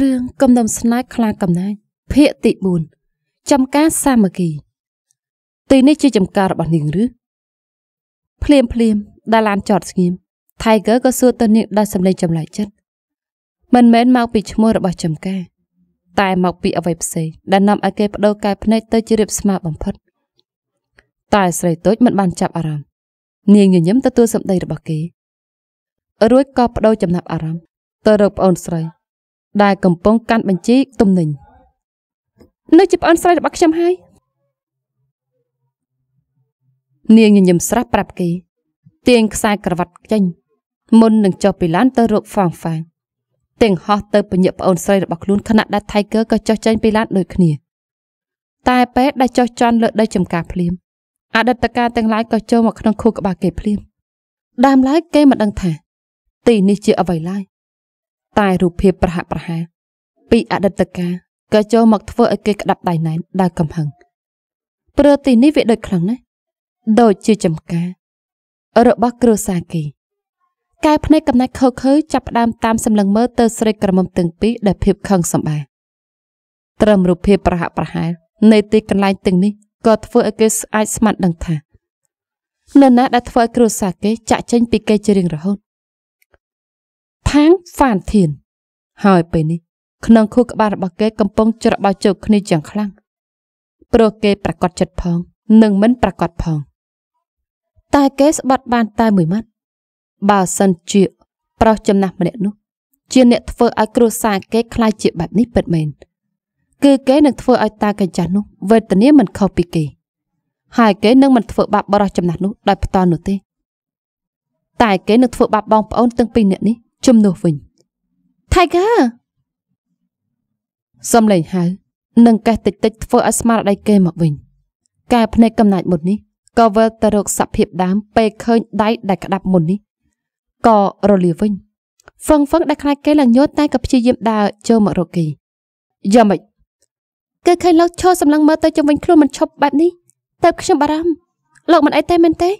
រឿងកំដុំស្នេហ៍ខ្លាកំណាចភាគទី4ចំការសាមគ្គីទីនេះជាចំការរបស់នាងឬភ្លាមភ្លាមដែលឡានចតស្ងៀម Tiger ក៏សួរទៅនាងដោយសម្លេងចម្លែកចិត្តមិនមែនមកពីឈ្មោះរបស់ចំការ តែមកពីអ្វីផ្សេងដែលនាំឲ្យគេបដូរកែភ្នែកទៅជារៀបស្មើបំផុតតែ ស្រីតូចមិនបានចាប់អារម្មណ៍នាងញញឹមទទួលសម្ដីរបស់គេ រួចក៏បដូរចំណាប់អារម្មណ៍ទៅរកប្អូនស្រីដែលកំពុងកាន់បញ្ជីទំនិញនៅជាប្អូនស្រីរបស់ខ្ញុំហើយនាងញញឹមស្រស់ប្រាប់គេទាញខ្សែក្រវ៉ាត់ចេញមុននឹងចុះពីឡាន ទៅរកហ្វាងហ្វាងទាំងហោះទៅ ពញាក់ប្អូនស្រីរបស់ខ្លួនខណៈដែល Tiger ក៏ចុះចេញពីឡានដូចគ្នាតែ ពេលដែលចុះចន់លើដីចំការភ្លាម អតីតកាលទាំងឡាយក៏ចូលមកក្នុងខួរក្បាលគេភ្លាម ដើមឡើយគេមិនដឹងថាទីនេះជាអ្វីឡើយតែរូបភាពប្រហាក់ប្រហែលពីអតីតកាលក៏ចូលមកធ្វើឲ្យគេ ក្តាប់ដៃណែនដល់កំហឹងព្រឺទីនេះវាដូចខ្លាំងណាស់ដូចជាចំការ របស់គ្រួសារគេកែភ្នែកកំណាច់ខើខើចាប់ផ្ដើមតាមសម្លឹងមើលទៅស្រីក្រមុំទាំងពីរដែលភាពខឹងសម្បាត្រឹមរូបភាពប្រហាក់ប្រហែលនៃទីកន្លែងទាំងនេះក៏ធ្វើឲ្យគេអាចស្មាត់ដឹងថានរណាដែលធ្វើឲ្យគ្រួសារគេចាក់ចេញពីគេជារៀងរហូតផាងហ្វានធានហើយពេលនេះក្នុងខួរក្បាលរបស់គេកំពុងច្របោចជោគគ្នាយ៉ាងខ្លាំងព្រោះគេប្រកាសចិត្តផង និងមិន ប្រកាសផង តែគេស្បាត់បានតែមួយម៉ាត់បើសិនជាប្រុសចំណាស់ម្នាក់នោះជាអ្នកធ្វើឲ្យគ្រួសារគេខ្លាចជាបែបនេះពិតមែនគឺគេនឹងធ្វើឲ្យតាកញ្ចាស់នោះវេទនាមិនខុសពីគេហើយគេនឹងមិនធ្វើបាបបរិះចំណាស់នោះដោយផ្ទាល់នោះទេតែគេនឹងធ្វើបាបបងប្អូនទាំងពីរនាក់នេះជំនួសវិញ Tiger សំឡេងហៅនិងកេះតិចតិចធ្វើឲ្យស្មារតីគេមកវិញកែភ្នែកកំណាចមុននេះក៏វិលទៅរកសភាពដើមពេលឃើញដៃដែលក្តាប់មុននេះក៏រលាវិញហ្វឹងហ្វឹងដែលខ្លាចគេឡើងញត់តែក៏ព្យាយាមដើរចូលមករកគេយ៉ាមិនគឺឃើញលោកឈរសម្លឹងមើលទៅជុំវិញខ្លួនមិនឈប់បែបនេះតើខ្ញុំបារម្ភលោកមិនអីទេមែនទេ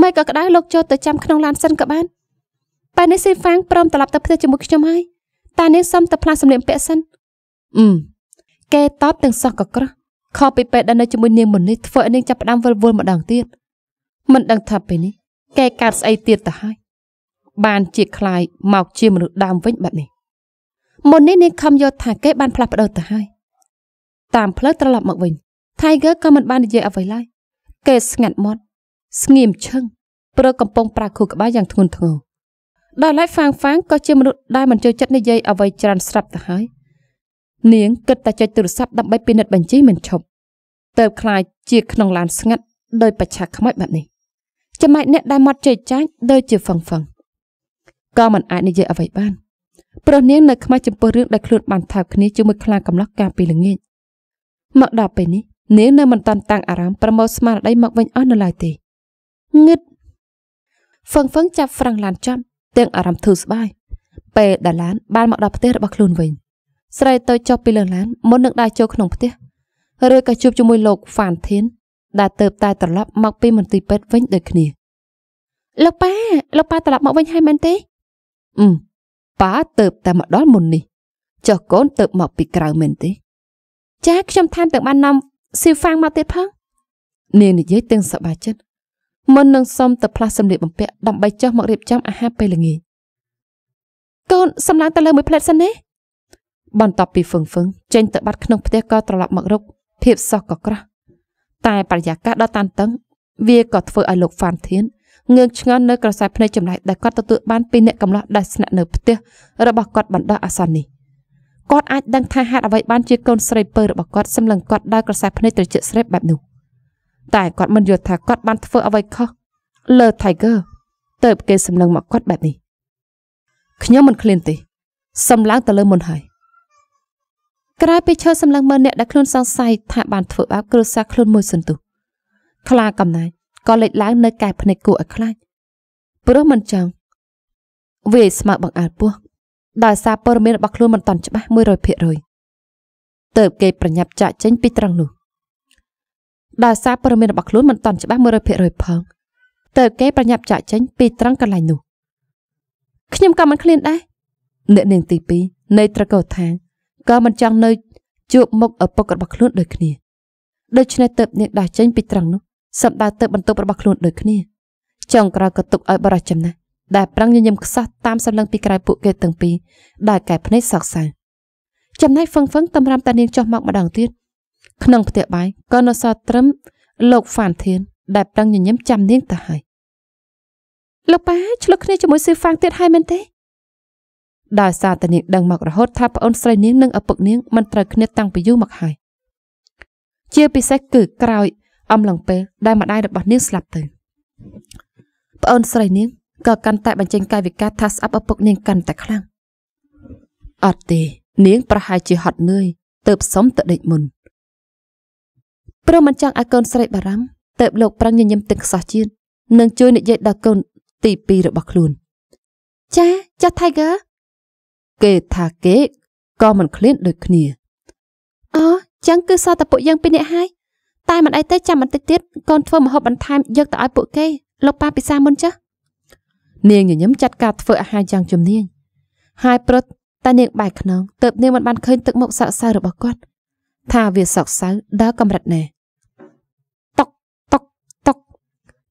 ម៉េចក៏ក្តៅលោកចូលទៅចាំក្នុងឡានសិនក៏បានបែរនេះស៊ីហ្វាងព្រមត្រឡប់ទៅផ្ទះជាមួយខ្ញុំហើយតានេះសុំទៅផ្លាស់សម្លៀកបំពាក់សិនអឺគេតបទាំងសោះក៏ក្រោះខុសពីពេលដែលនៅជាមួយនាងមុននេះធ្វើឲ្យនាងចាប់ផ្ដើមវិលវល់ម្ដងទៀតមិនដឹងថាពេលនេះគេកើតស្អីទៀតទៅហើយបានជាខ្លាយមកជាមនុស្សដើមវិញបែបនេះមុននេះនាងខំយល់ថាគេបានផ្លាស់ប្ដូរទៅហើយតាមផ្លូវត្រឡប់ មកវិញ Tiger ក៏មិន បាននិយាយអ្វីឡើយគេស្ងាត់មាត់ស្ងៀមឈឹងព្រោះកំពុងប្រាកដខួរក្បាលយ៉ាងធ្ងន់ធ្ងរដល់ឡែកហ្វាងហ្វាងក៏ជាមនុស្សដែលមិនចូលចិត្តនិយាយអ្វីច្រើនស្រាប់ទៅហើយ នាងគិតតែចុចទូរស័ព្ទដើម្បីពិនិត្យបញ្ជីមិនឈប់ទៅខ្លាចជាក្នុងឡានស្ងាត់ដោយបច្ឆាខ្មោចបែបនេះចំណែកអ្នកដែលមកចេចចាច់ដូចជាហ្វឹងហ្វឹងក៏មិនអាចនិយាយអ្វីបានព្រោះនាងនៅខ្មាស់ចំពោះរឿងដែលខ្លួនបានថើបគ្នាជាមួយខ្លាកំឡោះកាលពីល្ងាចមកដល់ពេលនេះ នាងនៅមិនតាន់តាំងអារម្មណ៍ប្រមូលស្មារតីមកវិញអស់នៅឡើយទេងឹតហ្វឹងហ្វឹងចាប់ហ្វ្រាំងឡានចាប់ទាំងអារម្មណ៍ធូរស្បើយពេលដែលឡានបានមកដល់ផ្ទះរបស់ខ្លួនវិញស្រីតូចចុះពីលើឡានមុននឹងដើរចូលក្នុងផ្ទះឬក៏ជួបជាមួយលោកហ្វានធានដែលទៅតែត្រឡប់មកពីមន្ទីរពេទ្យវិញដូចគ្នាលោកប៉ាលោកប៉ាត្រឡប់មកវិញហើយមែនទេអឺប៉ាទៅតែមកដល់មុននេះចុះកូនទៅមកពីក្រៅមែនទេ ចាខ្ញុំថែមទាំងបាននាំស៊ីហ្វាងមកទៀតផងនាងនិយាយទាំងសប្បាយចិត្តមុននឹងសុំទៅផ្លាស់សម្លៀកបំពាក់ដើម្បីចុះមករៀបចំអាហារពេលល្ងាចកូនសម្លាញ់ទៅលើមួយផ្លែតសិនណាបន្ទាប់ពីហ្វឹងហ្វឹងចេញទៅបាត់ក្នុងផ្ទះក៏ត្រឡប់មករកភាពសោះក៏ក្រោះតែបរិយាកាសដ៏តានតឹងវាក៏ធ្វើឲ្យលោកហ្វានធានងឿងឆ្ងល់នៅក្រសែភ្នែកចម្លែកដែលគាត់ទទួលបានពីអ្នកកំឡោះដែលស្នាក់នៅផ្ទះរបស់គាត់បណ្ដោះអាសន្ននេះគាត់អាចដឹងថាហេតុអ្វីបានជាកូនស្រីពើរបស់គាត់សម្លឹងគាត់ដោយក្រសែភ្នែកត្រជាក់ស្រេបបែបនោះតែគាត់មិនយល់ថាគាត់បានធ្វើអ្វីខុសលើ Tiger ទៅគេសម្លឹងមកគាត់បែបនេះខ្ញុំមិនឃ្លានទេសម្លឹងទៅលើមុនហើយក្រោយពីឈើសម្លឹងមើលអ្នកដែលខ្លួនសង្ស័យថាបានធ្វើបាបគ្រួសារខ្លួនមួយសន្ទុះខ្លាកំណាចក៏លេចឡើងនៅកែភ្នែកគួរឲ្យខ្លាចព្រោះមិនចង់វាស្មៅបង្អើលពោះដោយសារព័ត៌មានរបស់ខ្លួនមិនតាន់ច្បាស់100%ទៅគេប្រញាប់ចាក់ចេញពីត្រង់នោះដោយសារព័ត៌មានរបស់ខ្លួនមិនទាន់ច្បាស់100%ផងតើគេប្រញាប់ចាក់ចេញពីត្រង់កន្លែងនោះខ្ញុំក៏មិនឃ្លានដែរអ្នកនាងទី2នៃត្រកោថាក៏មិនចង់នៅជួបមុខឪពុករបស់ខ្លួនដូចគ្នាដូច្នេះទៅនាងដាស់ចេញពីត្រង់នោះសម្ដៅទៅបន្ទប់របស់ខ្លួនដូចគ្នាចុងក្រោយក៏ទុកឲ្យបរិះចំណាស់ដែលប្រឹងញញឹមខ្សោះតាមសម្លឹងពីក្រៅពួកគេទាំងពីរដែលកែភ្នែកសោកសៅចំណែកហ្វឹងហ្វឹងតម្រាំតានាងចុះមកម្ដងទៀតក្នុងផ្ទះបាយក៏នៅសល់ត្រឹមលោកហ្វានធាន ដែលប្រឹងញញឹមចាំនាងទៅហើយលោកប៉ាឆ្លុះគ្នាជាមួយស៊ឺហ្វាងទៀតហើយមែនទេដោយសារតែនាងដឹងមករហូតថាប្អូនស្រីនាងនិងឪពុកនាងមិនត្រូវគ្នាតាំងពីយូរមកហើយជាពិសេសគឺក្រោយអំឡុងពេលដែលម្ដាយរបស់នាងស្លាប់ទៅប្អូនស្រីនាងក៏កាន់តែបញ្ចេញ កាយវិការថាស្អប់ឪពុកនាងកាន់តែខ្លាំងអត់ទេនាងប្រហែលជាហត់នឿយទើបសុំទៅដេកមុនព្រោះមិនចង់ឲ្យកូនស្រីបារម្ភទៅលោក ប្រឹងញញឹមទឹកខ្សោះជាតិនិងជួយនិយាយដល់កូនទី2របស់ខ្លួនចាចាស់ Tiger គេថាគេក៏មិនឃ្លានដូចគ្នាអូចឹងគឺសតពុកយើងពីរនាក់ហើយតែមិនអីទេចាំបន្តិចទៀតកូនធ្វើម្ហូបបន្ថែមយកទៅឲ្យពួកគេលោកប៉ាពិសាមុនចាស់នាងញញឹមចាត់ការធ្វើអាហារយ៉ាងជំនាញហើយប្រត់តែនាងបែកខ្នងទៅនាងមិនបានឃើញទឹកមុខសៅសៅរបស់គាត់ថាវាសោកសៅដល់កម្រិតណាតុកតុកតុក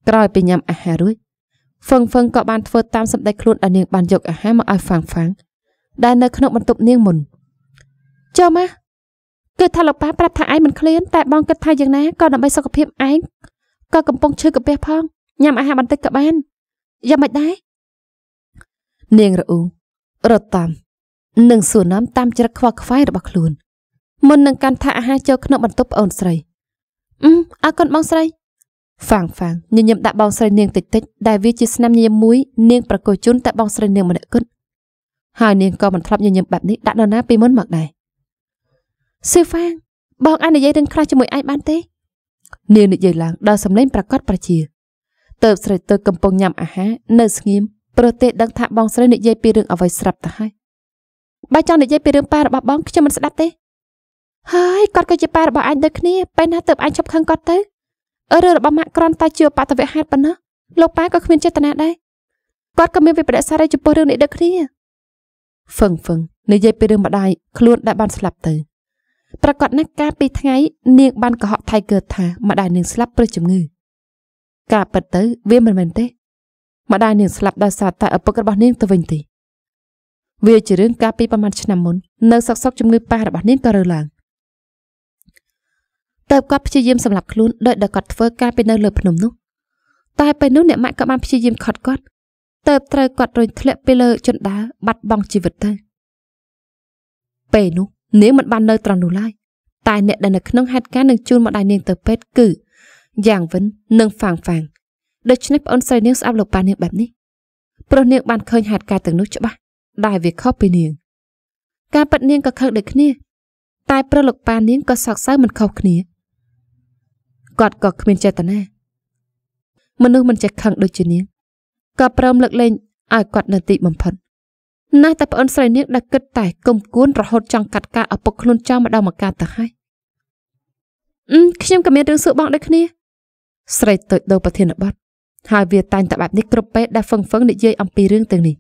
ក្រោយពីញ៉ាំអាហាររួចហ្វឹងហ្វឹងក៏បានធ្វើតាមសម្ដេចខ្លួនដែលនាង បានយកអាហារមកឲ្យហ្វាំងហ្វាំងដែលនៅក្នុងបន្ទប់នាងមុនចុះមកគឺថាលោកប៉ាប្រាប់ថាឯងមិនឃ្លានតែបងគិតថាយ៉ាងណាក៏ដើម្បីសុខភាពឯងក៏កំពុងឈឺកាពះផងញ៉ាំអាហារបន្តិចក៏បានយ៉ាងមិនដែរនាងរអ៊ូរត់តាមនិងសួរនាំតាមច្រឹកខ្វល់ខ្វាយរបស់ខ្លួនមុននឹងកាន់ថាអាហារចូលក្នុងបន្ទប់ប្អូនស្រីអឺអរគុណបងស្រីហ្វាងហ្វាងញញឹមដាក់បងស្រីនាងតិចតិចដែលវាជាស្នាមញញឹមមួយនាងប្រកោជុនតែបងស្រីនាងម្នាក់គត់ហើយនាងក៏មិនធ្លាប់ញញឹមបែបនេះដាក់នរណាពីមុនមកដែរសៀវហ្វាងបង អាចនិយាយរឿងខ្លះជាមួយឯងបានទេនាងនិយាយឡើងដល់សម្លេងប្រកាសប្រជាតើបស្រី ទៅកំពុងញ៉ាំអាហារនៅស្ងៀមប្រទេសដឹងថាបងស្រីនិយាយពីរឿងអ្វីស្រាប់ទៅហើយបើចង់និយាយពីរឿងប៉ារបស់បងខ្ញុំមិនស្ដាប់ទេហើយគាត់ក៏ជាប៉ារបស់អញដូចគ្នាពេលណាទៅអញឈប់ខឹងគាត់ទៅរឿងរបស់ម៉ាក់ក្រន់តែជាបតវៈហេតុប៉ុណ្ណោះលោកប៉ាក៏គ្មានចេតនាដែរគាត់ក៏មានវិបដិសារីចំពោះរឿងនេះដូចគ្នាហ្វឹងហ្វឹងនិយាយពីរឿងម្ដាយខ្លួនដែលបានស្លាប់ទៅប្រកាសណាស់កាលពីថ្ងៃនាង បានកុហកថៃកើតថាម្ដាយនាងស្លាប់ព្រោះជំងឺការពិតទៅ វាមិនមែនទេ ម្ដាយនាងស្លាប់ដោយសារតែឪពុករបស់នាងទៅវិញទេវាជារឿងកាលពីប្រហែលឆ្នាំមុននៅសកសកជំងឺប៉ះរបស់នាងក៏រើឡើង។តើគាត់ព្យាយាមសម្លាប់ខ្លួនដោយដែលគាត់ធ្វើការពីនៅលើភ្នំនោះតែពេលនោះអ្នកម៉ាក់ក៏បានព្យាយាមខត់គាត់តើបត្រូវគាត់រុញធ្លាក់ពីលើជណ្ដើរបាត់បង់ជីវិតទៅពេលនោះនាងមិនបាននៅត្រង់នោះឡើយតែអ្នកដែលនៅក្នុងហេតុការណ៍នឹងជួនមកដៃនាងទៅពេទ្យគឺយ៉ាងវិននិងហ្វាងហ្វាងដូច្នេះប្អូនស្រីនាងស្អាប់លោកប៉ានាងបែបនេះព្រោះនាងបានឃើញហេតុការណ៍ទាំងនោះច្បាស់ដែលវាខុសពីនាង ការប៉ັດនាងក៏ខឹងដូចគ្នា តែប្រលោកប៉ានាងក៏សោកសៅមិនខុសគ្នាគាត់ក៏គ្មានចេតនាមនុស្សមិនចេះខឹងដូចជានាងក៏ព្រមលើកលែងឲ្យគាត់ នៅទីបំផុតណាស់តែប្អូនស្រីនាងដែលគិតតែកុំគួនរហូតចង់កាត់ការឪពុកខ្លួនចោលម្ដងមកកាត់ទៅហើយអឺខ្ញុំក៏មានរឿងសួរបងដូចគ្នាស្រីតូចដូរប្រធានបទហើយវាតែងតែបែបនេះគ្រប់ពេលដែលហ្វឹងហ្វឹងនិយាយអំពីរឿងទាំងនេះ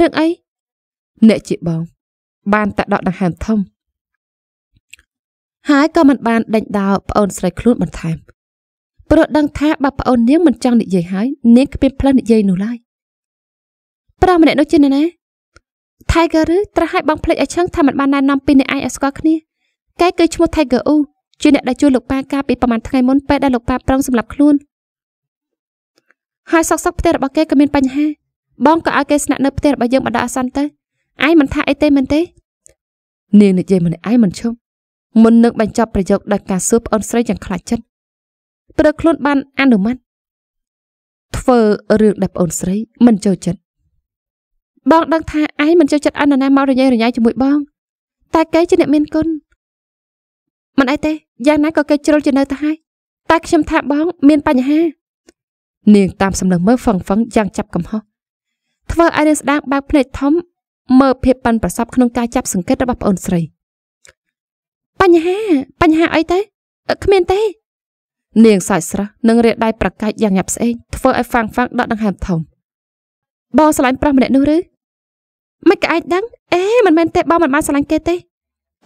រឿងអីអ្នកជាបងបានតែដកដង្ហើមធំហើយក៏មិនបានដេញដោប្អូនស្រីខ្លួនបន្ថែមព្រោះដឹងថាបើប្អូននាងមិនចង់និយាយហើយនាងគ្មានផ្លូវនិយាយនោះឡើយប្រុសម្នាក់នោះជានរណា Tiger ឬត្រាស់ឲ្យបងភ្លេចឲ្យឆឹងថាមិនបានណែនាំពីអ្នកឯងឲ្យស្គាល់គ្នាកែគឺឈ្មោះ Tiger U ជាអ្នកដែលជួយលោកប៉ាកាពីប្រហែលថ្ងៃមុនពេលដែលលោកប៉ាប្រឹងសម្លាប់ខ្លួនហើយសក់សក់ផ្ទះរបស់គេក៏មានបញ្ហាបងក៏ឲ្យគេស្នាក់នៅផ្ទះរបស់យើងបណ្ដោះអាសន្នទៅឯងមិនថាអីទេមែនទេនាងនិយាយម្នាក់ឯងមិនឈប់មុននឹងបញ្ចប់ប្រយោគដោយការសួរប្អូនស្រីយ៉ាងខ្លាចចិត្តព្រោះខ្លួនបានអនុម័តធ្វើរឿងដែលប្អូនស្រីមិនចូលចិត្តបងដឹងថាឯងមិនចូលចិត្តអនណាមករញ៉េរញ៉ៃជាមួយបងតែគេជាអ្នកមានគុណមិនអីទេយ៉ាងណាក៏គេជ្រុលជានៅទៅហើយតែខ្ញុំថាបង មានបញ្ហា នាង តាមសម្លឹងមើលហ្វឹងហ្វឹងយ៉ាងចាប់កំហុសធ្វើឲ្យនាងស្ដាងបើកភ្នែកធំមើលភាពប៉ិនប្រសពក្នុងការចាប់សង្កេតរបស់ប្អូនស្រីបញ្ហាបញ្ហាអីទេគ្មានទេ នាង សាច់ស្រស់និងរាដៃប្រកែកយ៉ាងញាប់ស្អេងធ្វើឲ្យហ្វាំងហ្វាំងដកដង្ហើមធំបងស្រឡាញ់ប្រុសម្នាក់នោះឬមិនក៏អាចដឹងអេមិនមែនទេបងមិនបានស្រឡាញ់គេទេ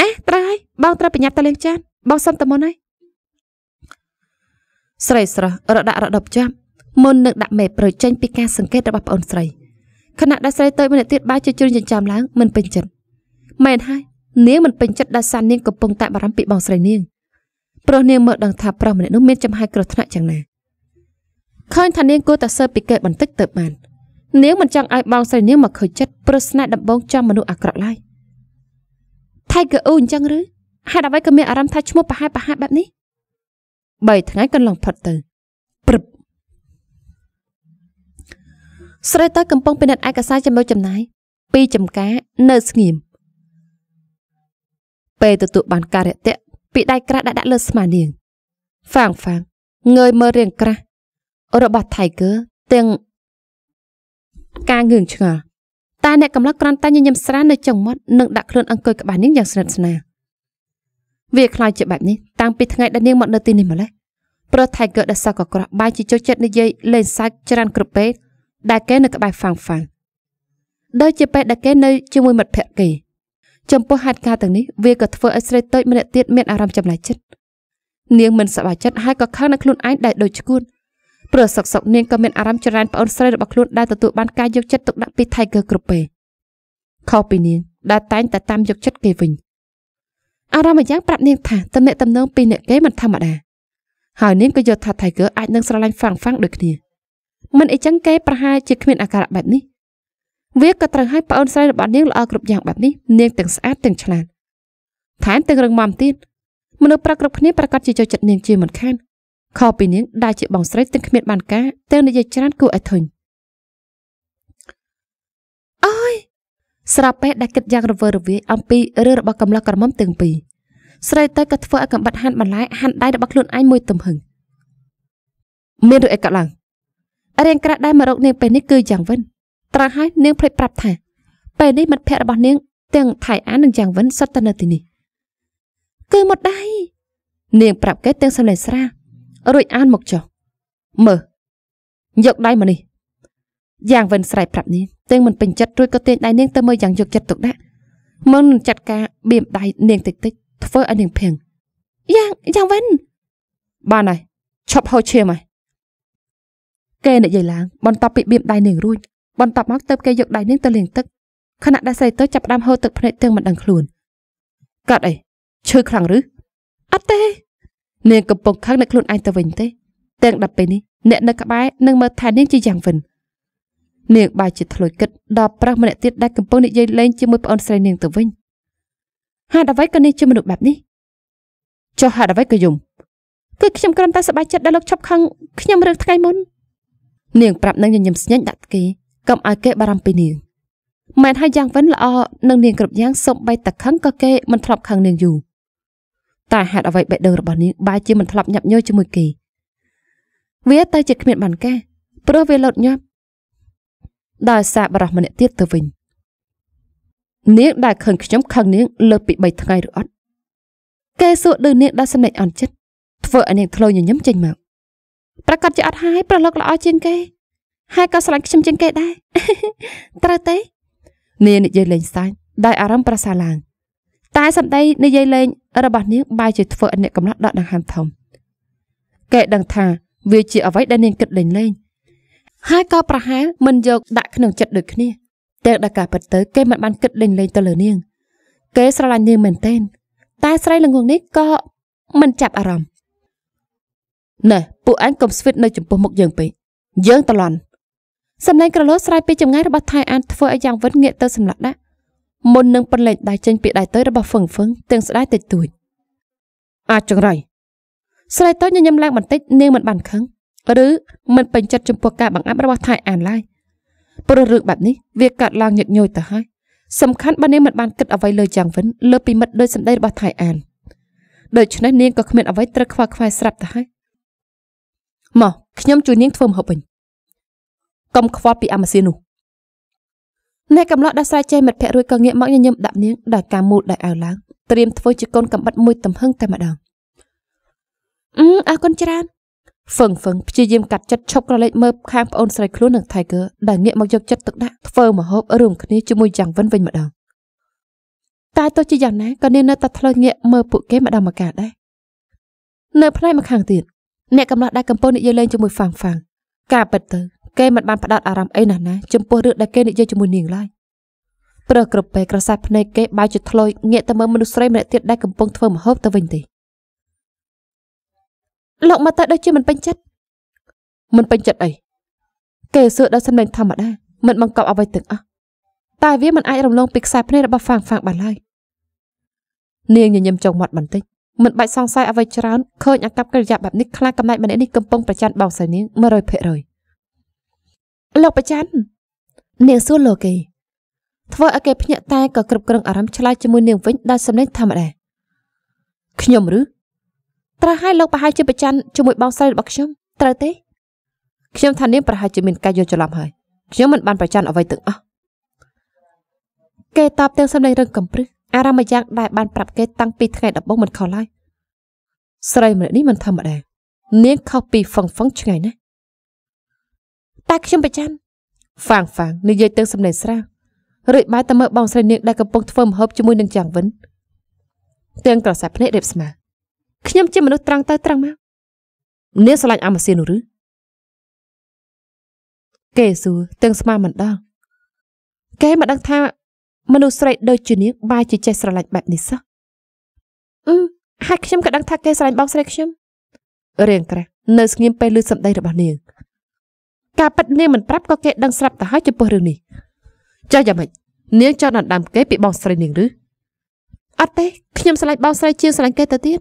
អេត្រូវហើយបងត្រូវប្រញាប់ទៅលេងចានបងសុំតមុនហើយស្រីស្រស់រដាក់រដប់ចាប់មុននឹងដាក់មេប្រចេញពីការសង្កេតរបស់ប្អូនស្រីខណៈដែលស្រីតើម្នាក់ទៀតបាយជជុលចិញ្ចាំឡើងមិនពេញចិត្តមែនហើយនាងមិនពេញចិត្តដែលសាននាងកំពុងតែបារម្ភពីបងស្រីនាងព្រោះនាងមើលដឹងថាប្រុសម្នាក់នោះមានចំហាយគ្រោះថ្នាក់យ៉ាងណាឃើញថានាងគួរតែសើពីគេបន្តិចទៅបាននាងមិនចង់ឲ្យបងស្រីនាងមកខូចចិត្តព្រោះស្នេហ៍ដំបងចំមនុស្សអាក្រក់ឡើយថៃក៏អ៊ូអញ្ចឹងឬហេតុអ្វីក៏មានអារម្មណ៍ថាឈ្មោះប្រហែលប្រហែលបែបនេះ3ថ្ងៃកន្លងផុតទៅព្រឹបស្រីតើកំពុងពិនិត្យឯកសារចំណុចចំណាយពីចំការនៅស្ងៀមពេលទទួលបានការរាក់ទាក់ពីដៃក្រាស់ដែលដាក់លើស្មានាងហ្វាងហ្វាងងើយមើលរាងក្រាស់របស់ Tiger ទាំងការងឿងឆ្ងល់តែអ្នកកំឡុកគ្រាន់តែញញឹមស្រាលនៅចុងមាត់និងដាក់ខ្លួនអង្គុយក្បាលនាងយ៉ាងស្និទ្ធស្នាលវាខ្លាចជាបែបនេះតាំងពីថ្ងៃដែលនាងមកនៅទីនេះម្ល៉េះព្រោះ Tiger ដែលសក់កក្រោះបាយជាចូលចិត្តនិយាយលេងសើចច្រើនគ្រប់ពេលដែលគេ នៅក្បែរហ្វាងហ្វាង ដូចជាពេលដែលគេនៅជាមួយមិត្តភក្តិគេចំពោះហេតុការណ៍ទាំងនេះវាក៏ធ្វើឲ្យស្រីតូចម្នាក់ទៀតមានអារម្មណ៍ចំណាយចិត្តនាងមិនសប្បាយចិត្តហើយក៏ខឹងនឹងខ្លួនឯងដែលដូចឈួនព្រោះសុកសុកនាងក៏មានអារម្មណ៍ចរានប្អូនស្រីរបស់ខ្លួនដែលទទួលបានការយកចិត្តទុកដាក់ពី Tiger គ្រប់ពេលខុសពីនាងដែលតែងតែតាមយកចិត្តគេវិញអារម្មណ៍យ៉ាងប្រាប់នាងថាតំណែងតំណងពីអ្នកគេមិនធម្មតាហើយនាងក៏យល់ថា Tiger អាចនឹងស្រឡាញ់ហ្វាំងហ្វាំងដូចគ្នាមិនអីចឹងគេប្រហែលជាគ្មានអាការៈបែបនេះវាក៏ត្រូវឲ្យប្អូនស្រីរបស់នាងល្អគ្រប់យ៉ាងបែបនេះនាងទាំងស្អាតទាំងឆ្លាតថែមទាំងរឹងមាំទៀតមនុស្សប្រាក់គ្រប់គ្នាប្រកាសជាចូលចិត្តនាង ជាមិនខានខពីនាង ដែលជាបងស្រីទាំងគ្មានបានការទាំងនិយាយច្រើនគួរឲ្យធុញអើយស្រាប់ពេលដែលគិតយ៉ាងរវើរវាយអំពីរឿងរបស់កំឡោះក្រមុំទាំងពីរស្រីទៅក៏ធ្វើឲ្យកំបិតហាន់បន្លែហាន់ដៃរបស់ខ្លួនឯងមួយទំហឹងមានរឿងអីកើតឡើងរាងក្រាស់ដែលមករក នាងពេលនេះគឺយ៉ាងវិញត្រាស់ហើយនាងភ្លេចប្រាប់ថាពេលនេះមិត្តភ័ក្តិរបស់នាង ទាំងថៃអាននិងយ៉ាងវិនសុទ្ធតែនៅទីនេះគឺមកដៃនាងប្រាប់គេទាំងសម្លេងស្រារួចអានមកចុះមើលយកដៃមកនេះយ៉ាងវិនស្រែកប្រាប់នាងទាំងមិនពេញចិត្តរួចក៏ទាញដៃនាងទៅមើលយ៉ាងយកចិត្តទុកដាក់មុននឹងចាត់ការបៀមដៃនាងតិចតិចធ្វើឲ្យនាងភៀងយ៉ាងយ៉ាងវិន បានហើយឈប់ហៅឈាមហើយគេនិយាយឡើងបន្ទាប់ពីបៀមដៃនាងរួចបន្ទាប់មកទើបគេយកដៃនាងទៅលាងទឹកខណៈដែលស្រីតូចចាប់ផ្ដើមហូរទឹកភ្នែកទាំងមិនដឹងខ្លួនកើតអីឈឺខ្លាំងឬអត់ទេ នាងកំពុងខឹងនៅខ្លួនឯងទៅវិញទេ ទាំងដល់ពេលនេះអ្នកនៅក្បែរនឹងមើលថែនាងជាយ៉ាងវិញនាងបែរជាធ្លុយគិតដល់ប្រុសម្នាក់ទៀតដែលកំពុងនិយាយលេងជាមួយប្អូនស្រីនាងទៅវិញហេតុអ្វីក៏នាងជាមនុស្សបែបនេះចុះហេតុអ្វីក៏យំគឺខ្ញុំគ្រាន់តែសប្បាយចិត្តដែលលោកឈប់ខឹងខ្ញុំរឿងថ្ងៃមុននាងប្រាប់នឹងញញឹមស្ញាញ់ដាក់គេកុំឲ្យគេបារម្ភពីនាងមែនហើយយ៉ាងវិញល្អនឹងនាងគ្រប់យ៉ាងសូម្បីតែខឹងក៏គេមិនធ្លាប់ខឹងនាងយូរតែហេតុអ្វីបេះដូងរបស់នាងបែរជាមិនធ្លាប់ញាប់ញយជាមួយគេវាតែជាគ្មានបានការព្រោះវាលោតញាប់ដោយសារបរោះម្នាក់ទៀតទៅវិញនាងដែលខឹងខ្ញុំខឹងនាង លើសពី3ថ្ងៃឬអត់គេសួរដូចនាងដល់សំណេចអន់ចិត្តធ្វើឲ្យនាងធ្លោញញឹមចេញមកប្រកាសជាអត់ហើយប្រឡឹកល្អជាងគេហើយក៏ស្រឡាញ់ខ្ញុំជាងគេដែរត្រូវទេ នាងនិយាយលេងសាច់ដោយអារម្មណ៍ប្រសាឡើងតែសម្ដីនិយាយលេង របស់នាងបែរជាធ្វើឲ្យអ្នកកំណត់ដកដង្ហើមធំគេដឹងថាវាជាអ្វីដែលនាងគិតលេងលេង ហើយក៏ប្រហែលមិនយកដាក់ក្នុងចិត្តដូចគ្នាតែដល់ការពិតទៅគេមិនបានគិតលេងលេងទៅលើនាងគេស្រឡាញ់នាងមែនទែនតែស្រីល្ងងនេះក៏មិនចាប់អារម្មណ៍ណែពួកអញកុំស្វិត នៅ ចំពោះមុខយើងពេកយើងតឡន់សម្លេងក្រលោតស្រែកពីចម្ងាយរបស់ថៃអានធ្វើឲ្យយ៉ាងវិនងាកទៅសម្លាក់ដាក់មុននឹងពន្លេចដៃចេញពីដៃទៅរបស់ហ្វឹងហ្វឹងទាំងស្ដាយតិចតួចអាចចង្រៃស្រែកតូចញញឹមឡើងបន្តិចនាងមិនបានខឹងឬមិនពេញចិត្តចំពោះការបង្អាប់របស់ថៃអានឡើយព្រោះរឿងបែបនេះវាកាត់ឡើងញឹកញយទៅហើយសំខាន់បើនាងមិនបានគិតអ្វីលើយ៉ាងវិន លើពីមិត្តដោយសម្ដីរបស់ថៃអានដូច្នេះនាងក៏គ្មានអ្វីត្រូវខ្វល់ខ្វាយស្រាប់ទៅហើយមកខ្ញុំជួយនាងធ្វើម្ហូបវិញកុំខ្វល់ពីអាម៉ាសៀនោះអ្នកកំឡោះដោះស្រាយចេះមិត្តភ័ក្ដិរួចក៏ងាកមកញញឹមដាក់នាងដោយការមូលដោយអើឡើងត្រៀមធ្វើជាកូនកំបិតមួយទំហឹងតែម្ដងអឺអរគុណច្រើនហ្វឹងហ្វឹងព្យាយាមកាត់ចិត្តឈប់ក្រឡេកមើលខាងប្អូនស្រីខ្លួននឹង Tiger ដែលងាកមកយកចិត្តទុកដាក់ធ្វើមហូបរួមគ្នាជាមួយយ៉ាងវិនវិញម្ដងតែទោះជាយ៉ាងណាក៏នាងនៅតែធ្លើងាកមើលពួកគេម្ដងម្កាលដែរនៅផ្នែកម្ខាងទៀតអ្នកកំឡោះដែលកំពុងនិយាយលេងជាមួយហ្វាងហ្វាងការពិតទៅគេមិនបានផ្ដោតអារម្មណ៍អីណាស់ណាចំពោះរឿងដែលគេនិយាយជាមួយនាងឡើយព្រោះក្រពេ ក្រសាត់ភ្នែកគេបែរជាធ្លុយងាកទៅមើលមនុស្សស្រីម្នាក់ទៀតដែលកំពុងធ្វើម្ហូបទៅវិញទេលោកមកទៅដូចជាមិនពេញចិត្តមិនពេញចិត្តអីគេសួរដល់សំឡេងធម្មតា មិនបង្កប់អ្វីទាំងអស់តែវាមិនអាចរំលងពីខ្សែភ្នែករបស់ហ្វាងហ្វាងបានឡើយនាងញញឹមចុងមាត់បន្តិចមិនបាច់សង្ស័យអ្វីច្រើនឃើញអាកប្បកិរិយាបែបនេះខ្លាចកំណែតម្នាក់នេះកំពុងប្រច័ណ្ឌបងស្រីនាង100%លោកប្រច័ននាងសួរលោកគេធ្វើឲ្យគេភ្ញាក់តែក៏គ្រប់គ្រងអារម្មណ៍ឆ្លើយជាមួយនាងវិញដោយសំឡេងធម្មតាខ្ញុំឬត្រាស់ឲ្យលោកប្រហែលជាប្រច័នជាមួយបងស្រីរបស់ខ្ញុំត្រូវទេ ខ្ញុំថានាងប្រហែលជាមាន ការយល់ច្រឡំហើយខ្ញុំមិនបានប្រច័នអ្វីទាំងអស់គេតបទាំងសំឡេងរឹងកំព្រឹសអារម្មណ៍យ៉ាងដែលបានប្រាប់គេតាំងពីថ្ងៃដំបូងមិនខុសឡើយស្រីម្នាក់នេះមិនធម្មតានាងខុសពីហ្វឹងហ្វឹងឆ្ងាយណាស់តែខ្ញុំប្រចាំហ្វាងហ្វាងនិយាយទៅសំឡេងស្រារួចបែរទៅមើលបងស្រីនាងដែលកំពុងធ្វើម្ហូបជាមួយនឹងចាំងវិញទាំងក្រសែភ្នែករៀបស្មាខ្ញុំជាមនុស្សត្រង់ទៅត្រង់មកនាងស្រឡាញ់អាម៉ាស៊ីននោះឬគេសួរទាំងស្មាមិនដល់គេមិនដឹងថាមនុស្សស្រីដូចជានាងបែរជាចេះស្រឡាញ់បែបនេះសោះអឺហើយខ្ញុំក៏ដឹងថាគេស្រឡាញ់បងស្រីខ្ញុំរៀងក្រាស់នៅស្ងៀមពេលឮសម្ដីរបស់នាងការប៉ັດនាងមិនប្រាប់ក៏គេដឹងស្រាប់ទៅហើយចំពោះរឿងនេះចុះយ៉ាងម៉េចនាងចង់ដណ្ដើមគេពីបងស្រីនាងឬអត់ទេខ្ញុំស្រឡាញ់បងស្រីជាងស្រឡាញ់គេទៅទៀត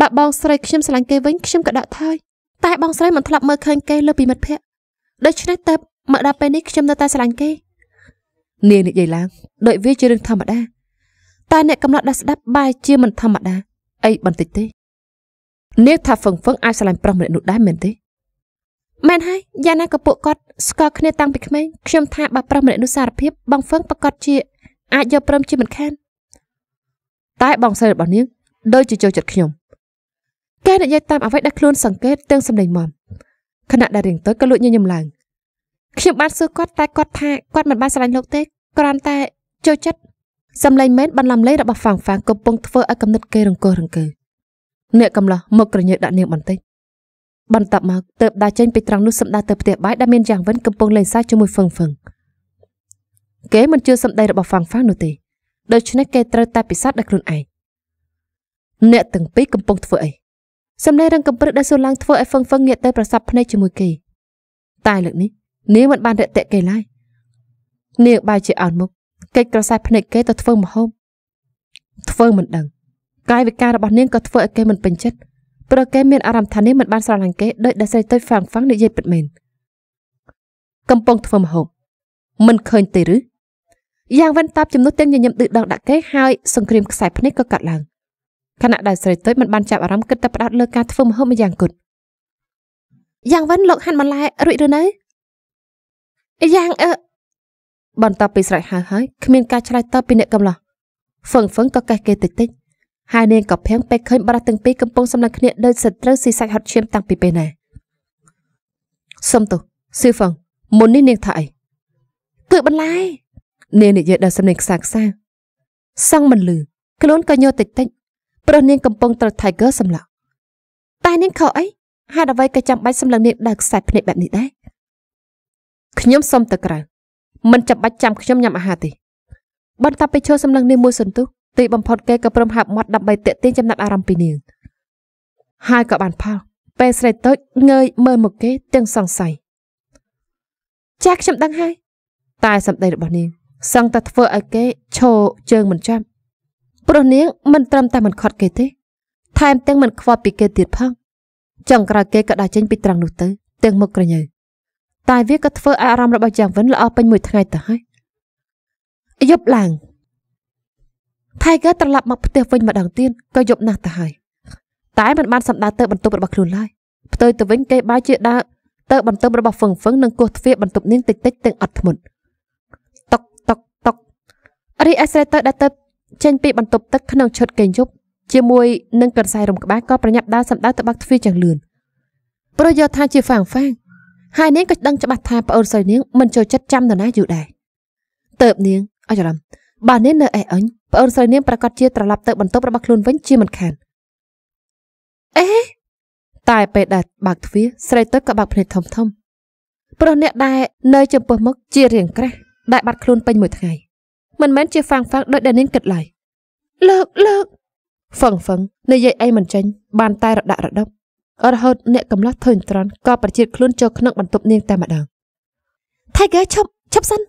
បើបងស្រីខ្ញុំស្រឡាញ់គេវិញខ្ញុំក៏ដកថយ តែ បងស្រីមិនធ្លាប់មើលឃើញគេលើពីមិត្តភក្តិដូច្នេះតើមកដល់ពេលនេះខ្ញុំនៅតែស្រឡាញ់គេ នាងនិយាយឡើងដោយវាជារឿងធម្មតាតែអ្នកកំឡត់ដាស់ស្ដាប់បែរជាមិនធម្មតាអីបន្តិចទេនាងថាហ្វឹងហ្វឹងអាចស្រឡាញ់ប្រុសម្នាក់នោះដែរមែនទេមែនហើយយ៉ាងណាក៏ពួកគាត់ស្គាល់គ្នាតាំងពីក្មេងខ្ញុំថាបើប្រុសម្នាក់នោះសារភាពបងហ្វឹងប្រកាសជាអាចយកព្រមជាមិនខានតែបងស្រីរបស់នាងដូចជាចូលចិត្តខ្ញុំកែនិយាយតាមអ្វីដែលខ្លួនសង្កេតទាំងសម្លេងមមខណៈដែលរៀងតូចក៏លួចញញឹមឡើងខ្ញុំបានសួរគាត់តែគាត់ថាគាត់មិនបានស្រឡាញ់លោកទេគ្រាន់តែចូលចិត្តសម្លេងមែនបន្លំលេងរបស់ហ្វាងហ្វាងកំពុងធ្វើឲ្យកំណត់គេរង្គោះរង្គើអ្នកកំឡោះមកក្រញើដាក់នាងបន្តិចបន្ទាប់មកទៅដើរចេញពីត្រង់នោះសម្ដៅទៅផ្ទះបាយដែលមានយ៉ាងវិនកំពុងលេងសើចជាមួយហ្វឹងហ្វឹងគេមិនជឿសម្ដីរបស់ហ្វាំងហ្វាំងនោះទេដូច្នេះគេត្រូវតែពិសោធន៍ដោយខ្លួនឯងអ្នកទាំងពីរកំពុងធ្វើអីសម្ដីរឹងកំព្រឹកដែលសូឡាំងធ្វើឲ្យហ្វឹងហ្វឹងងាកទៅប្រសពភ្នែកជាមួយគេតែលើកនេះនាងមិនបានរាក់ទាក់គេឡើយនាងបែរជាអោនមុខកិច្ចក្រសែភ្នែកគេទៅធ្វើមហូបធ្វើមិនដឹង កាយវិការរបស់នាងក៏ធ្វើឲ្យគេមិនពេញចិត្តព្រោះគេមានអារម្មណ៍ថានេះមិនបានស្រឡាញ់គេដោយដែលស្រីទុយហ្វាំងហ្វាំងនិយាយពិតមែនកំពុងធ្វើមហូបមិនឃើញទេឬយ៉ាងវិញតាប់ចំនួនទាំងញញឹមឌឺដងដាក់គេហើយសង្គ្រាមខ្សែភ្នែកក៏កាត់ឡើងខណៈដែលស្រីទុយមិនបានចាប់អារម្មណ៍គិតតែផ្ដោតលើការធ្វើមហូបម្យ៉ាងគត់យ៉ាងវិញលោកហាន់បន្លែរួចឬនៅយ៉ាងអឺបន្ទាប់ពីស្រែកហៅហើយគ្មានការឆ្លើយតបពីអ្នកកំឡោះហ្វឹងហ្វឹងក៏កេះគេតិចតិចហើយនាងក៏ភាំងពេលឃើញបរិះទាំងពីរកំពុងសម្លឹងគ្នាដោយសត្រូវស៊ីសាច់ហត់ឈាមតាំងពីពេលណាសុំទោសសៀវហ្វឹងមុននេះនាងថាអីគឺបន្លែនាងនិយាយដល់សំនៀងខ្សាខ្សាសង់មិនលឺខ្លួនក៏ញយតិចតិចព្រោះនាងកំពុងត្រូវ Tiger សម្លាក់តែនាងខកអីហេតុអ្វីក៏ចាំបាច់សម្លឹងនាងដល់ខ្សែភ្នែកបែបនេះដែរខ្ញុំសុំទៅក្រៅមិនចាំបាច់ចាំខ្ញុំញ៉ាំអាហារទេបន្តទៅឈរសម្លឹងនាងមួយសន្ទុះទីបំផុតគេក៏ព្រមហាប់មាត់ដើម្បីទាក់ទាញចំណាប់អារម្មណ៍ពីនាងហើយក៏បានផលពេលស្រីតូចងើយមើលមកគេទាំងសង្ស័យចាស់ខ្ញុំដឹងហើយ តែសម្ដីរបស់នាងសឹងតែធ្វើឲ្យគេឈរជើងមិនចាប់ព្រោះនាងមិនត្រឹមតែមិនខត់គេទេថែមទាំងមិនខ្វល់ពីគេទៀតផងចុងក្រោយគេក៏ដាច់ចេញពីត្រង់នោះទៅទាំងមុខក្រញើតែវាក៏ធ្វើឲ្យអារម្មណ៍របស់យ៉ាងវិនល្អពេញមួយថ្ងៃទៅហើយយប់ឡើង Tiger ត្រឡប់មកផ្ទះវិញម្ដងទៀតក៏យប់ណាស់ទៅហើយតែមិនបានសម្ដៅទៅបន្ទប់របស់ខ្លួនឡើយផ្ទុយទៅវិញគេបើជាដើរទៅបន្ទប់របស់ហ្វឹងហ្វឹងនិងគោះទ្វារបន្ទប់នាងតិចតិចទាំងអត់ធ្មត់តុកតុកតុករីអេសរ៉េទៅដែលទៅចេញពីបន្ទប់ទឹកក្នុងឈុតគេយប់ជាមួយនឹងកន្សែងរំក្បាលក៏ប្រញាប់ដើរសម្ដៅទៅបាក់ទ្វារយ៉ាងលឿនព្រោះយល់ថាជាហ្វាងហ្វាងហើយនាងក៏ដឹងច្បាស់ថាប្អូនស្រីនាងមិនចូលចិត្តចាំនរណាយូរដែរតើបនាងអច្រឡំបើនេះនៅឯអញប្អូនស្រីនាងប្រកាសជាត្រឡប់ទៅបន្ទប់របស់ខ្លួនវិញជាមិនខានអេតែ ពេលដែលបើកទ្វារស្រីទឹកក៏បើកភ្នែកធំធំព្រោះអ្នកដែលនៅ ចំពោះមុខជារៀងក្រាស់ដែលបាត់ខ្លួនពេញមួយថ្ងៃមិនមែនជាហ្វាំងហ្វាំងដោយដែលនាងគិតឡើយលើកលើកហ្វឹងហ្វឹងនិយាយអីមិនចេញបានតែរដាក់រដប់រហូតអ្នកកំឡោះធុញទ្រាន់ក៏ប្រជិតខ្លួនចូលក្នុងបន្ទប់នាងតែម្ដង Tiger ឈប់ឈប់សិន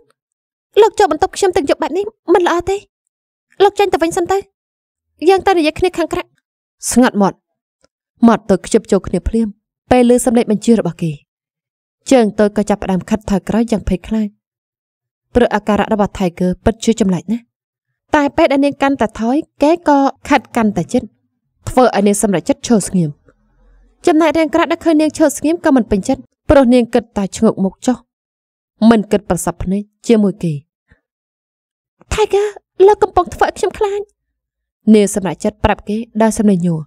លោកចូលបន្ទប់ខ្ញុំទឹកយប់បែបនេះមិនល្អទេលោកចេញទៅវិញសិនទៅយើងទៅនិយាយគ្នាខាងក្រៅស្ងាត់មាត់មាត់ទៅខ្ជិបចូលគ្នាភ្លាមពេលឮសម្លេចបញ្ជារបស់គេជើងទៅក៏ចាប់ផ្ដើមខិតថយក្រោយយ៉ាងភ័យខ្លាចព្រឹកអាការៈរបស់ Tiger ពិតជាចម្លែកណាស់តែពេលដែលនាងកាន់តែថយគេក៏ខិតកាន់តែជិតធ្វើឲ្យនាងសម្រេចចិត្តឈរស្ងៀមចំណែករាងក្រាស់ដែលឃើញនាងឈរស្ងៀមក៏មិនពេញចិត្តព្រោះនាងគិតតែឈ្ងោកមុខចុះមិនគិតប្រសពភ្នែកជាមួយគេ Tiger លោកកំពុងធ្វើឲ្យខ្ញុំខ្លាចនាងសម្រាប់ចិត្តប្រាប់គេដោយសំឡេងញ័រ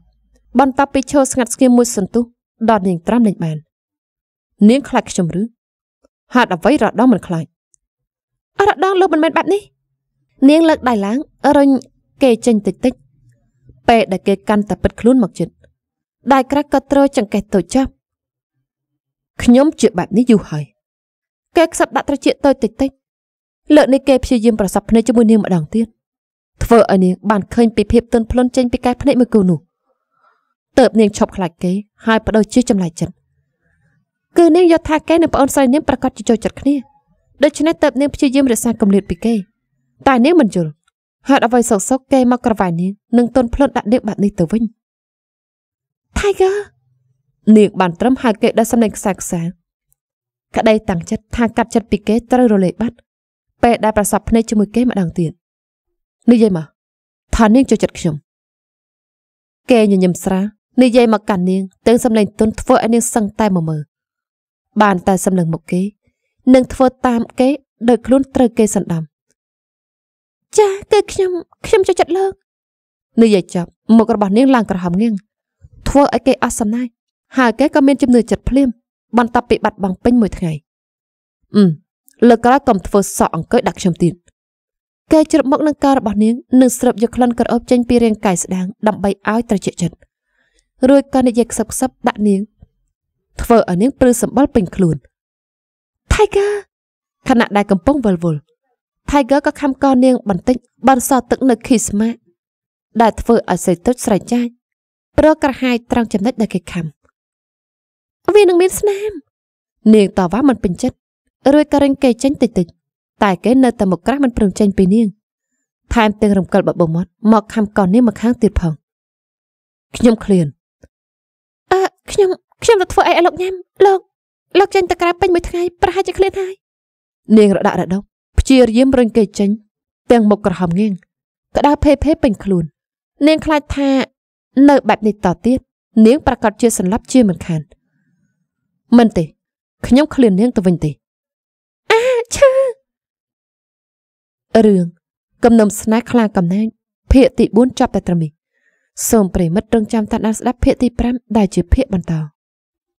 បន្ទាប់ពីឈរស្ងាត់ស្ងៀមមួយសន្ទុះដល់នាងត្រាំលេងបាន នាងខ្លាចខ្ញុំឬហាត់អ្វីរដងមិនខ្លាចអរដងលោកមិនមែនបែបនេះ នាងលើកដៃឡើងរញគេចេញតិចតិចពេលដែលគេកាន់តែពិតខ្លួនមកជិតដៃក្រាស់ក៏ត្រូវចង្កេះតូចចាប់ខ្ញុំជាបែបនេះយូរហើយគេខ្សឹបដាក់ត្រចៀកតូចតិចតិចលើកនេះគេព្យាយាមប្រសពភ្នែកជាមួយនាងម្ដងទៀតធ្វើឲ្យនាងបានឃើញពីភាពទន់ភ្លន់ចេញពីកែភ្នែកមួយគូនោះតើបនាងឈប់ខ្លាចគេ ហើយបដូរជាចម្លែកចិត្តគឺនាងយល់ថាគេនិងប្អូនស្រីនាងប្រកាសជាចូលចិត្តគ្នាដូច្នេះតើបនាងព្យាយាមរក្សាកម្រិតពីគេតែនាងមិនយល់ហេតុអ្វីសោកសោកគេមកក្រវ៉ាយនាងនិងទន់ភ្លន់ដាក់នាងបាត់នេះទៅវិញ Tiger នាងបានត្រឹមហៅគេដល់សំឡេងខ្សែខ្សាក្តីតាំងចិត្តថាកាត់ចិត្តពីគេត្រូវរលែកបាត់ពេលដែលប្រសពភ្នែកជាមួយគេម្ដងទៀតនិយាយមកថានាងចូលចិត្តខ្ញុំគេញញឹមស្រានិយាយមកកាន់នាងទាំងសម្លេងទុនធ្វើឲ្យនាងសឹងតែមកមើលបានតែសម្លឹងមកគេនឹងធ្វើតាមគេដោយខ្លួនត្រូវគេសន្តំចាគឺខ្ញុំខ្ញុំចូលចិត្តលើកនិយាយចប់មុខរបស់នាងឡើងក្រហមងៀងធ្វើឲ្យគេអស់សំណាយហើយគេក៏មានជំនឿចិត្តភ្លាមបន្ទាប់ពីបាត់បង់ពេញមួយថ្ងៃអឺលើក្រោយកុំធ្វើសក់អង្គុយដាក់ខ្ញុំទៀតគេជ្រឹបមុខនឹងការរបស់នាងនិងស្រូបយកក្លិនក្រអូបចេញពីរាងកាយស្ដាងដើម្បីឲ្យត្រជាក់ចិត្តរួចក៏និយាយខ្សឹបខ្សឹបដាក់នាងធ្វើឲ្យនាងព្រឺសម្បល់ពេញខ្លួន Tiger ខណៈដែលកំពុងវល់វល់ Tiger ក៏ខំកោនាងបន្តិចបានសល់ទឹកនៅខីស្មា ដែលធ្វើឲ្យសេទុចស្រែកចាញ់ប្រក្រហាយត្រង់ចំណុចដែលគេខំវានឹងមានស្នាមនាងតវ៉ាមិនពេញចិត្តរួចក៏រែងគេចេញតិចតិចតែគេនៅតែមកក្រាស់មិនព្រមចេញពីនាងថែមទាំងរំកិលបបោមាត់មកខំកោននាងមកខាងទៀតផងខ្ញុំឃ្លានអើខ្ញុំខ្ញុំទៅធ្វើអីឲ្យលោកញ៉ាំលោកលោកចេញទៅក្រៅពេញមួយថ្ងៃប្រហែលជាឃ្លានហើយនាងរដាក់រដុកព្យាយាមរែងគេចេញទាំងមុខក្រហមងៀងក្តៅភេភេពេញខ្លួន នាងខ្លាចថា នៅបែបនេះតទៀតនាងប្រកាសជាសន្លប់ជាមិនខានមិនទេខ្ញុំឃ្លាននាងទៅវិញទេអាឆារឿងកំណំស្នេហ៍ខ្លាកំណាចភាគទី4ចប់តែត្រឹមនេះសូមប្រិមិត្តរងចាំតាមដានស្ដាប់ភាគទី5ដែលជាភាគបន្ត